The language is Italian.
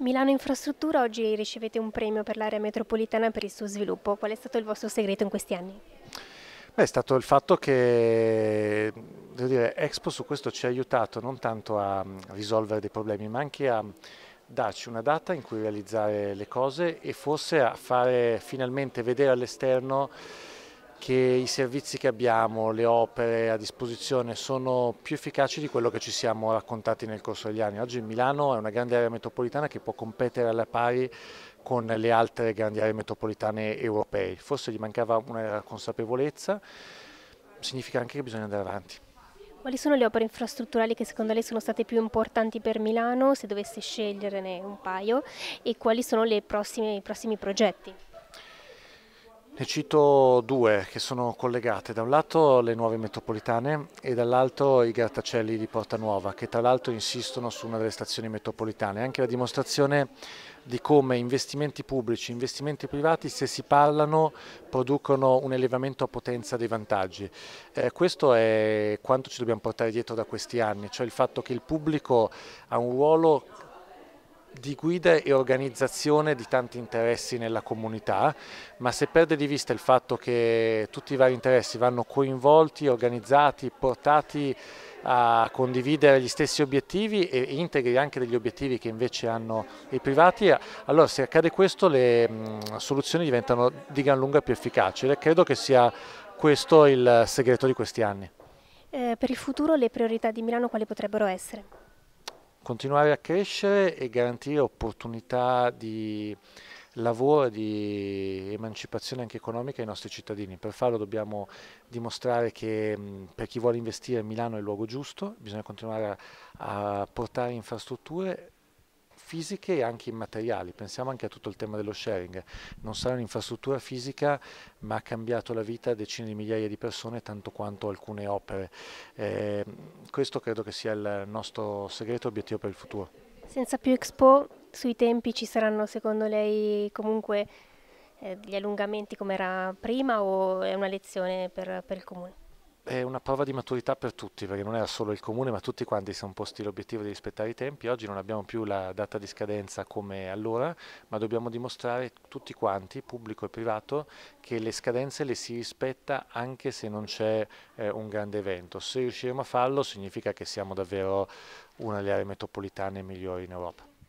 Milano Infrastruttura oggi ricevete un premio per l'area metropolitana per il suo sviluppo. Qual è stato il vostro segreto in questi anni? Beh, è stato il fatto che dire, Expo su questo ci ha aiutato non tanto a mm, risolvere dei problemi, ma anche a mm, darci una data in cui realizzare le cose e forse a fare finalmente vedere all'esterno che i servizi che abbiamo, le opere a disposizione sono più efficaci di quello che ci siamo raccontati nel corso degli anni. Oggi Milano è una grande area metropolitana che può competere alla pari con le altre grandi aree metropolitane europee. Forse gli mancava una consapevolezza, significa anche che bisogna andare avanti. Quali sono le opere infrastrutturali che secondo lei sono state più importanti per Milano, se dovesse sceglierne un paio, e quali sono prossime, i prossimi progetti? Ne cito due che sono collegate, da un lato le nuove metropolitane e dall'altro i grattacieli di Porta Nuova che tra l'altro insistono su una delle stazioni metropolitane, anche la dimostrazione di come investimenti pubblici, investimenti privati, se si parlano, producono un elevamento a potenza dei vantaggi. Eh, questo è quanto ci dobbiamo portare dietro da questi anni, cioè il fatto che il pubblico ha un ruolo di guida e organizzazione di tanti interessi nella comunità, ma se perde di vista il fatto che tutti i vari interessi vanno coinvolti, organizzati, portati a condividere gli stessi obiettivi e integri anche degli obiettivi che invece hanno i privati, allora se accade questo le mm, soluzioni diventano di gran lunga più efficaci e credo che sia questo il segreto di questi anni. Eh, per il futuro le priorità di Milano quali potrebbero essere? continuare a crescere e garantire opportunità di lavoro e di emancipazione anche economica ai nostri cittadini. Per farlo dobbiamo dimostrare che per chi vuole investire Milano è il luogo giusto, bisogna continuare a portare infrastrutture fisiche e anche immateriali. Pensiamo anche a tutto il tema dello sharing. Non sarà un'infrastruttura fisica, ma ha cambiato la vita a decine di migliaia di persone, tanto quanto alcune opere. Eh, questo credo che sia il nostro segreto obiettivo per il futuro. Senza più Expo, sui tempi ci saranno secondo lei comunque eh, gli allungamenti come era prima o è una lezione per, per il Comune? è una prova di maturità per tutti, perché non era solo il comune, ma tutti quanti si sono posti l'obiettivo di rispettare i tempi. Oggi non abbiamo più la data di scadenza come allora, ma dobbiamo dimostrare tutti quanti, pubblico e privato, che le scadenze le si rispetta anche se non c'è eh, un grande evento. Se riusciremo a farlo significa che siamo davvero una delle aree metropolitane migliori in Europa.